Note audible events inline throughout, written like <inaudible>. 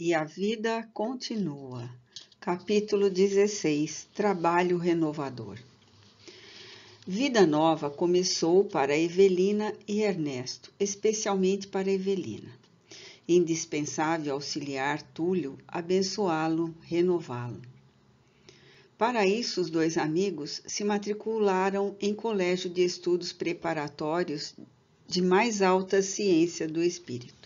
E a vida continua. Capítulo 16 Trabalho renovador. Vida nova começou para Evelina e Ernesto, especialmente para Evelina. Indispensável auxiliar Túlio abençoá-lo, renová-lo. Para isso, os dois amigos se matricularam em colégio de estudos preparatórios de mais alta ciência do espírito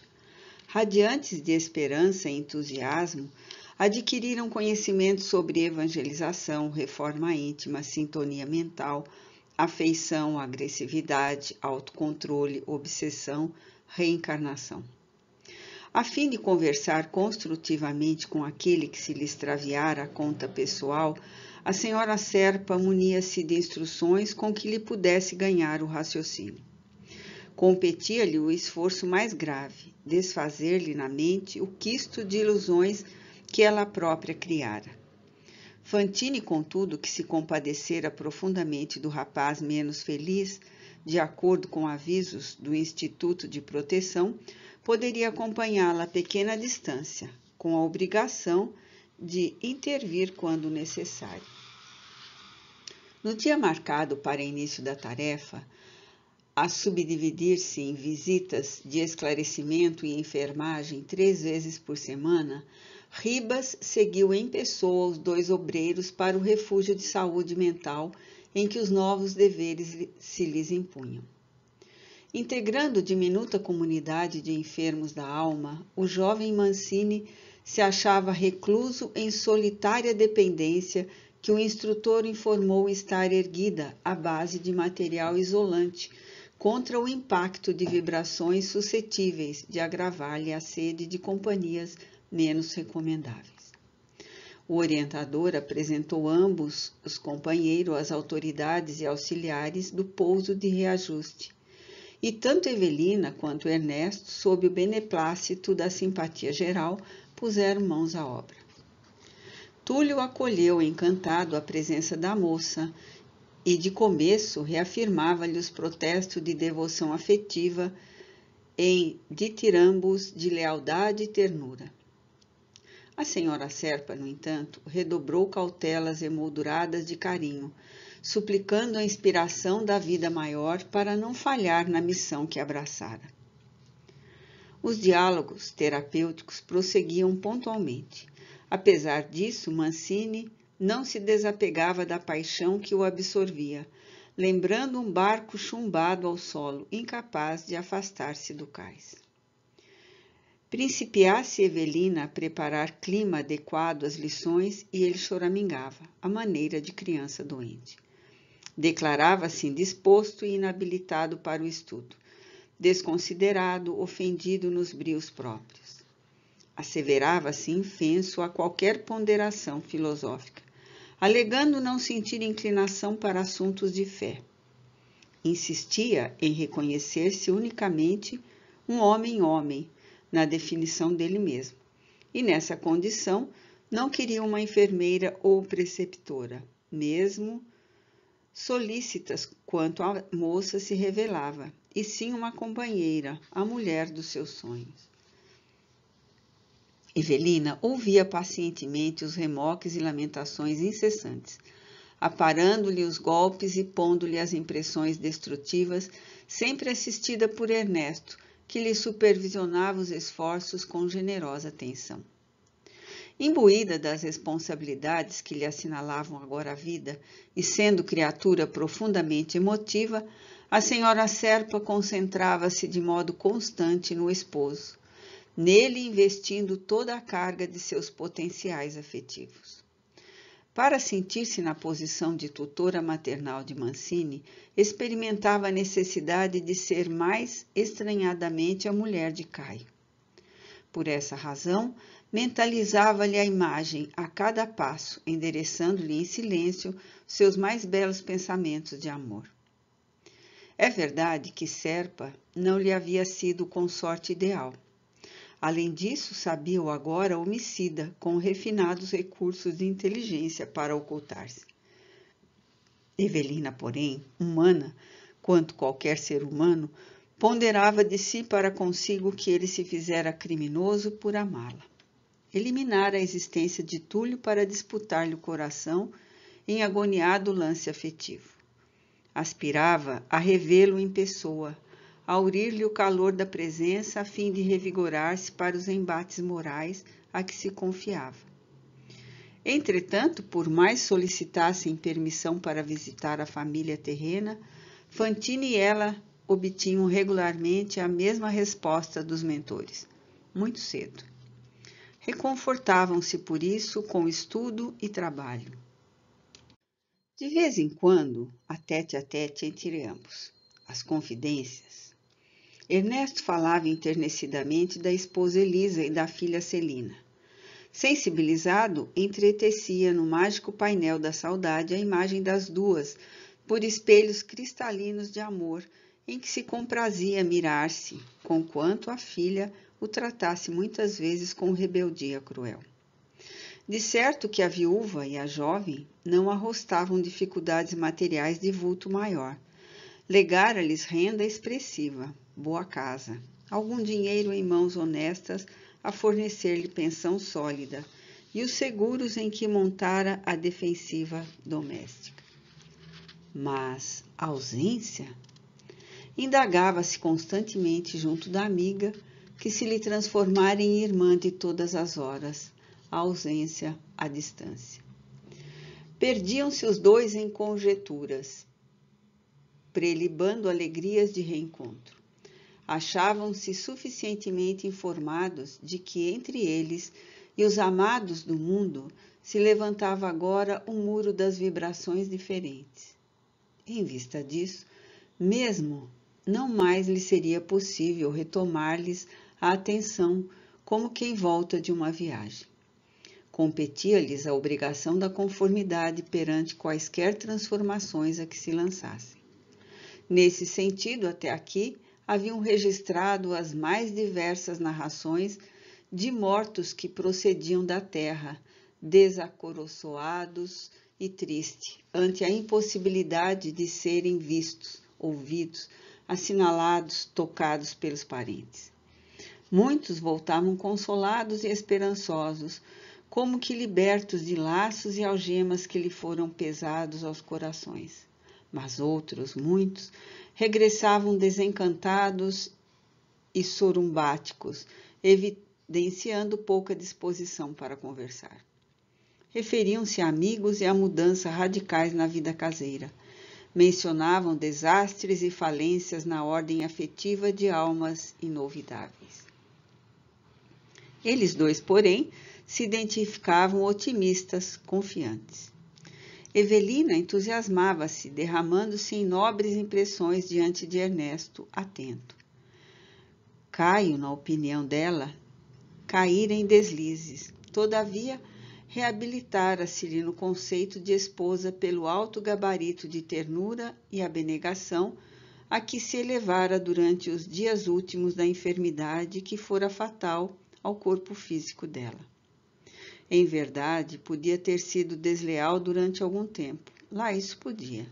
radiantes de esperança e entusiasmo, adquiriram conhecimento sobre evangelização, reforma íntima, sintonia mental, afeição, agressividade, autocontrole, obsessão, reencarnação. A fim de conversar construtivamente com aquele que se lhe extraviara a conta pessoal, a senhora Serpa munia-se de instruções com que lhe pudesse ganhar o raciocínio. Competia-lhe o esforço mais grave, desfazer-lhe na mente o quisto de ilusões que ela própria criara. Fantine, contudo, que se compadecera profundamente do rapaz menos feliz, de acordo com avisos do Instituto de Proteção, poderia acompanhá-la a pequena distância, com a obrigação de intervir quando necessário. No dia marcado para início da tarefa, a subdividir-se em visitas de esclarecimento e enfermagem três vezes por semana, Ribas seguiu em pessoa os dois obreiros para o refúgio de saúde mental em que os novos deveres se lhes impunham. Integrando diminuta comunidade de enfermos da alma, o jovem Mancini se achava recluso em solitária dependência que o instrutor informou estar erguida à base de material isolante contra o impacto de vibrações suscetíveis de agravar-lhe a sede de companhias menos recomendáveis. O orientador apresentou ambos os companheiros às autoridades e auxiliares do pouso de reajuste, e tanto Evelina quanto Ernesto, sob o beneplácito da simpatia geral, puseram mãos à obra. Túlio acolheu encantado a presença da moça e de começo reafirmava-lhe os protestos de devoção afetiva em ditirambos de lealdade e ternura. A senhora Serpa, no entanto, redobrou cautelas emolduradas de carinho, suplicando a inspiração da vida maior para não falhar na missão que abraçara. Os diálogos terapêuticos prosseguiam pontualmente. Apesar disso, Mancini não se desapegava da paixão que o absorvia, lembrando um barco chumbado ao solo, incapaz de afastar-se do cais. Principiasse Evelina a preparar clima adequado às lições e ele choramingava, à maneira de criança doente. Declarava-se indisposto e inabilitado para o estudo, desconsiderado, ofendido nos brios próprios. Asseverava-se infenso a qualquer ponderação filosófica, alegando não sentir inclinação para assuntos de fé. Insistia em reconhecer-se unicamente um homem-homem, na definição dele mesmo, e nessa condição não queria uma enfermeira ou preceptora, mesmo solícitas quanto a moça se revelava, e sim uma companheira, a mulher dos seus sonhos. Evelina ouvia pacientemente os remoques e lamentações incessantes, aparando-lhe os golpes e pondo-lhe as impressões destrutivas, sempre assistida por Ernesto, que lhe supervisionava os esforços com generosa atenção. Imbuída das responsabilidades que lhe assinalavam agora a vida e sendo criatura profundamente emotiva, a senhora Serpa concentrava-se de modo constante no esposo, nele investindo toda a carga de seus potenciais afetivos. Para sentir-se na posição de tutora maternal de Mancini, experimentava a necessidade de ser mais estranhadamente a mulher de Caio. Por essa razão, mentalizava-lhe a imagem a cada passo, endereçando-lhe em silêncio seus mais belos pensamentos de amor. É verdade que Serpa não lhe havia sido o consorte ideal Além disso, sabia-o agora homicida, com refinados recursos de inteligência para ocultar-se. Evelina, porém, humana, quanto qualquer ser humano, ponderava de si para consigo que ele se fizera criminoso por amá-la. Eliminara a existência de Túlio para disputar-lhe o coração em agoniado lance afetivo. Aspirava a revê-lo em pessoa, aurir-lhe o calor da presença a fim de revigorar-se para os embates morais a que se confiava. Entretanto, por mais solicitassem permissão para visitar a família terrena, Fantine e ela obtinham regularmente a mesma resposta dos mentores, muito cedo. Reconfortavam-se por isso com estudo e trabalho. De vez em quando, a tete a tete entre ambos, as confidências, Ernesto falava enternecidamente da esposa Elisa e da filha Celina. Sensibilizado, entretecia no mágico painel da saudade a imagem das duas, por espelhos cristalinos de amor, em que se comprazia mirar-se, conquanto a filha o tratasse muitas vezes com rebeldia cruel. De certo que a viúva e a jovem não arrostavam dificuldades materiais de vulto maior. Legara-lhes renda expressiva, boa casa, algum dinheiro em mãos honestas a fornecer-lhe pensão sólida e os seguros em que montara a defensiva doméstica. Mas ausência? Indagava-se constantemente junto da amiga que se lhe transformara em irmã de todas as horas, a ausência, a distância. Perdiam-se os dois em conjeturas, prelibando alegrias de reencontro achavam-se suficientemente informados de que entre eles e os amados do mundo se levantava agora o um muro das vibrações diferentes. Em vista disso, mesmo não mais lhe seria possível retomar-lhes a atenção como quem volta de uma viagem. Competia-lhes a obrigação da conformidade perante quaisquer transformações a que se lançassem. Nesse sentido, até aqui, haviam registrado as mais diversas narrações de mortos que procediam da terra, desacoroçoados e tristes, ante a impossibilidade de serem vistos, ouvidos, assinalados, tocados pelos parentes. Muitos voltavam consolados e esperançosos, como que libertos de laços e algemas que lhe foram pesados aos corações mas outros, muitos, regressavam desencantados e sorumbáticos, evidenciando pouca disposição para conversar. Referiam-se a amigos e a mudanças radicais na vida caseira. Mencionavam desastres e falências na ordem afetiva de almas inovidáveis. Eles dois, porém, se identificavam otimistas, confiantes. Evelina entusiasmava-se, derramando-se em nobres impressões diante de Ernesto, atento. Caio, na opinião dela, caíra em deslizes. Todavia, reabilitara-se-lhe no conceito de esposa pelo alto gabarito de ternura e abnegação a que se elevara durante os dias últimos da enfermidade que fora fatal ao corpo físico dela. Em verdade, podia ter sido desleal durante algum tempo. Lá isso podia.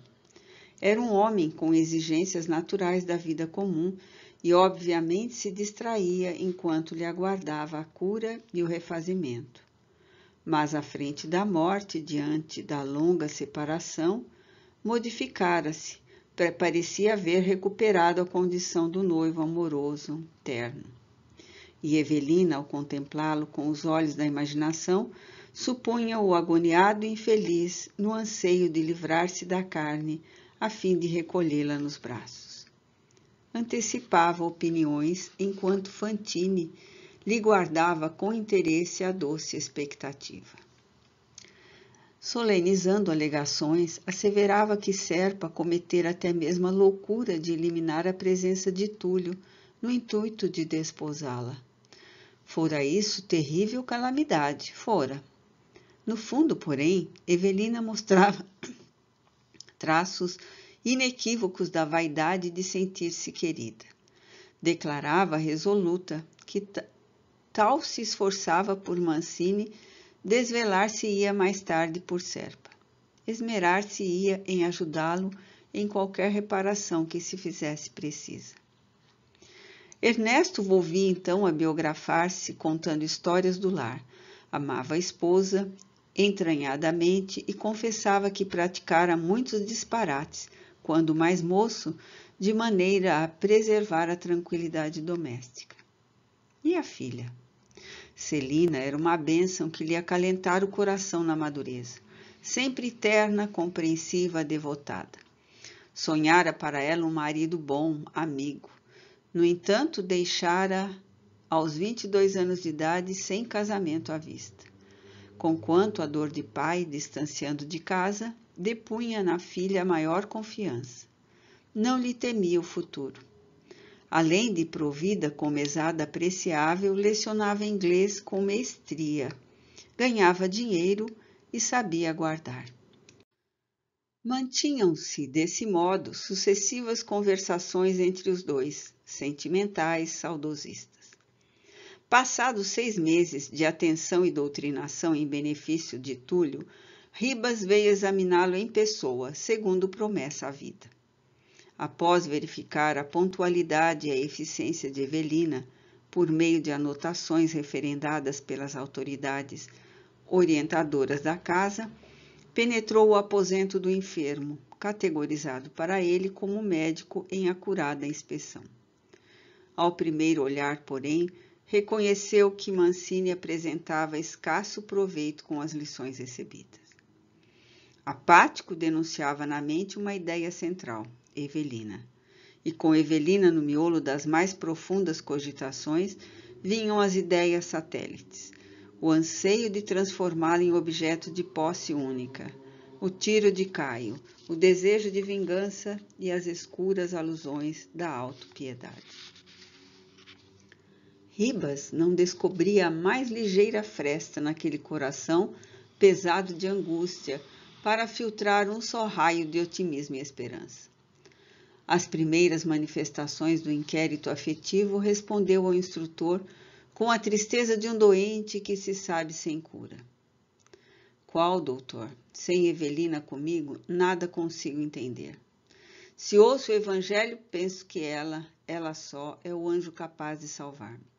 Era um homem com exigências naturais da vida comum e, obviamente, se distraía enquanto lhe aguardava a cura e o refazimento. Mas à frente da morte, diante da longa separação, modificara-se, parecia haver recuperado a condição do noivo amoroso, terno e Evelina, ao contemplá-lo com os olhos da imaginação, supunha-o agoniado e infeliz no anseio de livrar-se da carne, a fim de recolhê-la nos braços. Antecipava opiniões enquanto Fantine lhe guardava com interesse a doce expectativa. Solenizando alegações, asseverava que Serpa cometera até mesmo a loucura de eliminar a presença de Túlio, no intuito de desposá-la. Fora isso terrível calamidade, fora. No fundo, porém, Evelina mostrava <coughs> traços inequívocos da vaidade de sentir-se querida. Declarava resoluta que tal se esforçava por Mancini, desvelar-se-ia mais tarde por Serpa. Esmerar-se-ia em ajudá-lo em qualquer reparação que se fizesse precisa. Ernesto volvia então a biografar-se contando histórias do lar. Amava a esposa entranhadamente e confessava que praticara muitos disparates, quando mais moço, de maneira a preservar a tranquilidade doméstica. E a filha? Celina era uma bênção que lhe acalentara o coração na madureza, sempre terna, compreensiva, devotada. Sonhara para ela um marido bom, amigo, no entanto, deixara aos 22 anos de idade sem casamento à vista. Conquanto a dor de pai, distanciando de casa, depunha na filha maior confiança. Não lhe temia o futuro. Além de provida com mesada apreciável, lecionava inglês com mestria, ganhava dinheiro e sabia guardar. Mantinham-se, desse modo, sucessivas conversações entre os dois, sentimentais, saudosistas. Passados seis meses de atenção e doutrinação em benefício de Túlio, Ribas veio examiná-lo em pessoa, segundo promessa à vida. Após verificar a pontualidade e a eficiência de Evelina, por meio de anotações referendadas pelas autoridades orientadoras da casa, penetrou o aposento do enfermo, categorizado para ele como médico em acurada inspeção. Ao primeiro olhar, porém, reconheceu que Mancini apresentava escasso proveito com as lições recebidas. Apático denunciava na mente uma ideia central, Evelina. E com Evelina no miolo das mais profundas cogitações vinham as ideias satélites, o anseio de transformá-la em objeto de posse única, o tiro de Caio, o desejo de vingança e as escuras alusões da autopiedade. Ribas não descobria a mais ligeira fresta naquele coração pesado de angústia para filtrar um só raio de otimismo e esperança. Às primeiras manifestações do inquérito afetivo, respondeu ao instrutor com a tristeza de um doente que se sabe sem cura. Qual, doutor? Sem Evelina comigo, nada consigo entender. Se ouço o Evangelho, penso que ela, ela só, é o anjo capaz de salvar-me.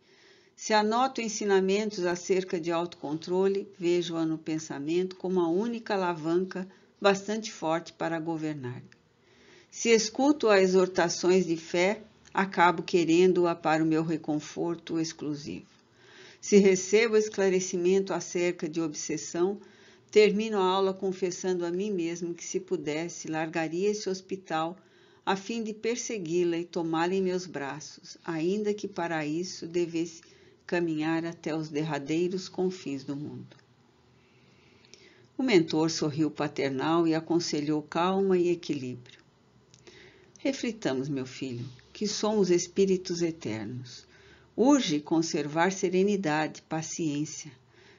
Se anoto ensinamentos acerca de autocontrole, vejo-a no pensamento como a única alavanca bastante forte para governar. Se escuto as exortações de fé, acabo querendo-a para o meu reconforto exclusivo. Se recebo esclarecimento acerca de obsessão, termino a aula confessando a mim mesmo que, se pudesse, largaria esse hospital a fim de persegui-la e tomá-la em meus braços, ainda que para isso devesse caminhar até os derradeiros confins do mundo. O mentor sorriu paternal e aconselhou calma e equilíbrio. Reflitamos, meu filho, que somos espíritos eternos. Urge conservar serenidade, paciência.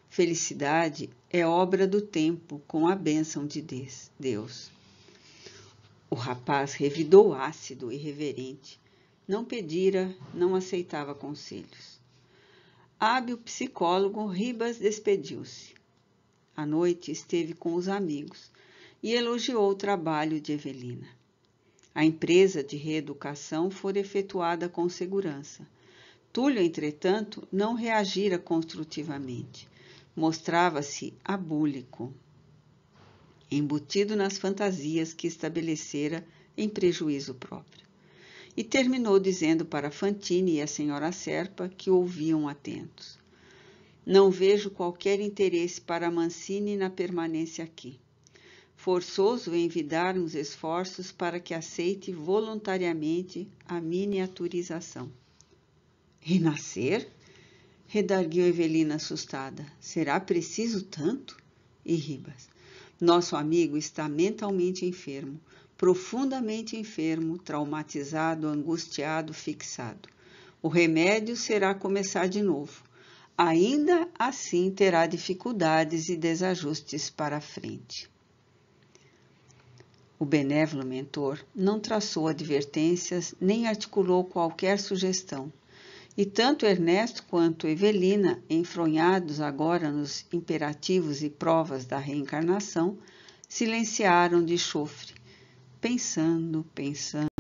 Felicidade é obra do tempo com a bênção de Deus. O rapaz revidou ácido e reverente. Não pedira, não aceitava conselhos. Hábil psicólogo, Ribas despediu-se. À noite esteve com os amigos e elogiou o trabalho de Evelina. A empresa de reeducação fora efetuada com segurança. Túlio, entretanto, não reagira construtivamente. Mostrava-se abúlico, embutido nas fantasias que estabelecera em prejuízo próprio e terminou dizendo para Fantine e a senhora Serpa, que ouviam atentos: Não vejo qualquer interesse para Mancini na permanência aqui. Forçoso envidarmos esforços para que aceite voluntariamente a miniaturização. Renascer? redarguiu Evelina assustada. Será preciso tanto? E Ribas. Nosso amigo está mentalmente enfermo profundamente enfermo, traumatizado, angustiado, fixado. O remédio será começar de novo. Ainda assim terá dificuldades e desajustes para a frente. O benévolo mentor não traçou advertências nem articulou qualquer sugestão. E tanto Ernesto quanto Evelina, enfronhados agora nos imperativos e provas da reencarnação, silenciaram de chofre, pensando, pensando.